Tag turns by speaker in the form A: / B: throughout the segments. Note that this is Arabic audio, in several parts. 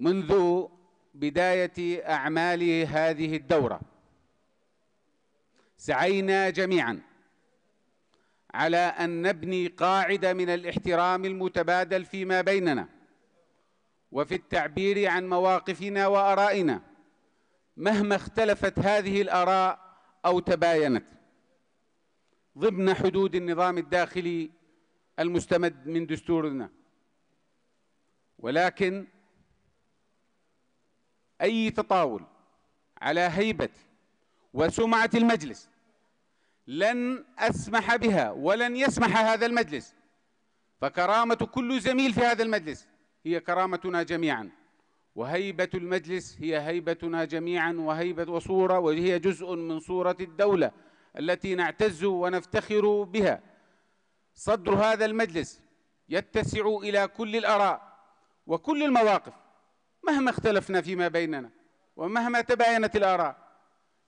A: منذ بداية أعمال هذه الدورة سعينا جميعا على أن نبني قاعدة من الاحترام المتبادل فيما بيننا وفي التعبير عن مواقفنا وآرائنا مهما اختلفت هذه الآراء أو تباينت ضمن حدود النظام الداخلي المستمد من دستورنا ولكن أي تطاول على هيبة وسمعة المجلس لن أسمح بها ولن يسمح هذا المجلس فكرامة كل زميل في هذا المجلس هي كرامتنا جميعا وهيبة المجلس هي هيبتنا جميعا وهيبة وصورة وهي جزء من صورة الدولة التي نعتز ونفتخر بها صدر هذا المجلس يتسع إلى كل الآراء وكل المواقف مهما اختلفنا فيما بيننا ومهما تباينت الآراء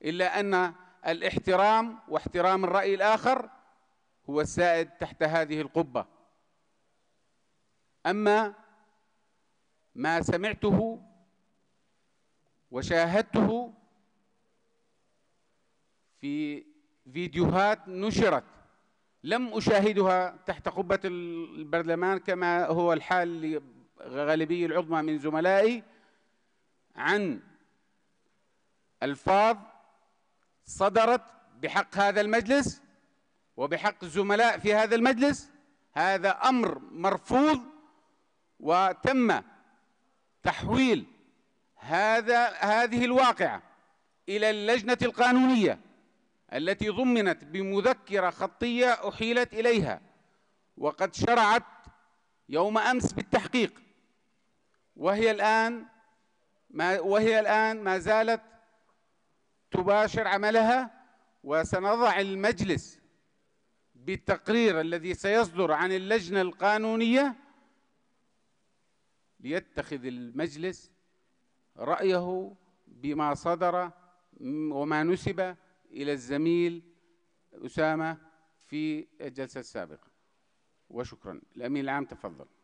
A: إلا أن الاحترام واحترام الرأي الآخر هو السائد تحت هذه القبة أما ما سمعته وشاهدته في فيديوهات نشرت لم أشاهدها تحت قبة البرلمان كما هو الحال لغالبية العظمى من زملائي عن الفاظ صدرت بحق هذا المجلس وبحق الزملاء في هذا المجلس هذا امر مرفوض وتم تحويل هذا هذه الواقعه الى اللجنه القانونيه التي ضمنت بمذكره خطيه احيلت اليها وقد شرعت يوم امس بالتحقيق وهي الان ما وهي الآن ما زالت تباشر عملها وسنضع المجلس بالتقرير الذي سيصدر عن اللجنة القانونية ليتخذ المجلس رأيه بما صدر وما نسب إلى الزميل أسامة في الجلسة السابقة وشكرا الأمين العام تفضل